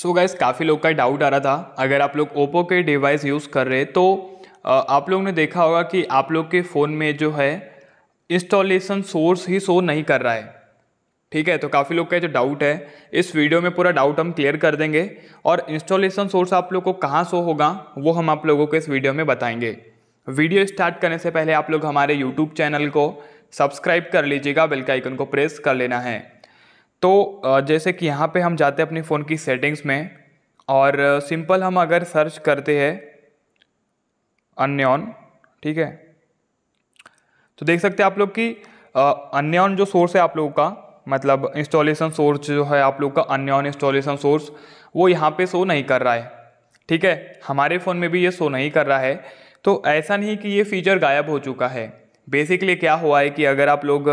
सो so guys काफ़ी लोग का डाउट आ रहा था अगर आप लोग ओप्पो के डिवाइस यूज़ कर रहे तो आप लोग ने देखा होगा कि आप लोग के फ़ोन में जो है इंस्टॉलेशन सोर्स ही शो नहीं कर रहा है ठीक है तो काफ़ी लोग का जो डाउट है इस वीडियो में पूरा डाउट हम क्लियर कर देंगे और इंस्टॉलेशन सोर्स आप लोग को कहाँ शो होगा वो हम आप लोगों को इस वीडियो में बताएंगे वीडियो स्टार्ट करने से पहले आप लोग हमारे यूट्यूब चैनल को सब्सक्राइब कर लीजिएगा बेल का आइकन को प्रेस कर लेना है तो जैसे कि यहाँ पे हम जाते हैं अपने फ़ोन की सेटिंग्स में और सिंपल हम अगर सर्च करते हैं अन्यॉन ठीक है तो देख सकते हैं आप लोग कि अन्यॉन जो सोर्स है आप लोगों का मतलब इंस्टॉलेशन सोर्स जो है आप लोग का अन्यॉन इंस्टॉलेशन सोर्स वो यहाँ पे शो नहीं कर रहा है ठीक है हमारे फ़ोन में भी ये शो नहीं कर रहा है तो ऐसा नहीं कि ये फीचर गायब हो चुका है बेसिकली क्या हुआ है कि अगर आप लोग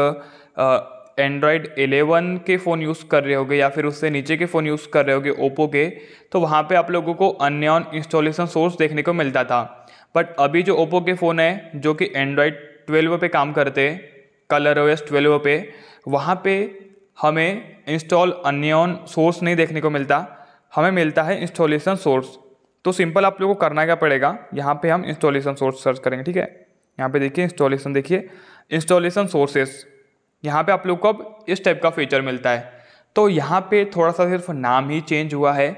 एंड्रॉयड 11 के फ़ोन यूज़ कर रहे होगे या फिर उससे नीचे के फ़ोन यूज़ कर रहे होगे ओप्पो के तो वहाँ पे आप लोगों को ऑन इंस्टॉलेशन सोर्स देखने को मिलता था बट अभी जो ओप्पो के फ़ोन है जो कि एंड्रॉयड 12 पे काम करते हैं कलर ओएस 12 ट्वेल्व पे वहाँ पे हमें इंस्टॉल ऑन सोर्स नहीं देखने को मिलता हमें मिलता है इंस्टॉलेशन सोर्स तो सिंपल आप लोगों को करना क्या पड़ेगा यहाँ पर हम इंस्टॉलेशन सोर्स सर्च करेंगे ठीक है यहाँ पर देखिए इंस्टॉलेशन देखिए इंस्टॉलेशन सोर्सेस यहाँ पे आप लोग को अब इस टाइप का फीचर मिलता है तो यहाँ पे थोड़ा सा सिर्फ नाम ही चेंज हुआ है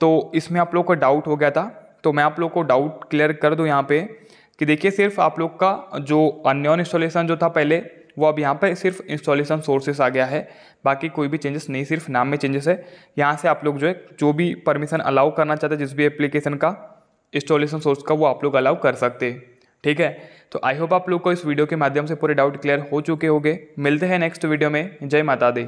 तो इसमें आप लोग का डाउट हो गया था तो मैं आप लोग को डाउट क्लियर कर दूँ यहाँ पे कि देखिए सिर्फ आप लोग का जो अन्योन इंस्टॉलेशन जो था पहले वो अब यहाँ पर सिर्फ इंस्टॉलेशन सोर्सेस आ गया है बाकी कोई भी चेंजेस नहीं सिर्फ नाम में चेंजेस है यहाँ से आप लोग जो है जो भी परमिशन अलाउ करना चाहते हैं जिस भी एप्लीकेशन का इंस्टॉलेशन सोर्स का वो आप लोग अलाउ कर सकते हैं ठीक है तो आई होप आप लोग को इस वीडियो के माध्यम से पूरे डाउट क्लियर हो चुके होंगे मिलते हैं नेक्स्ट वीडियो में जय माता दी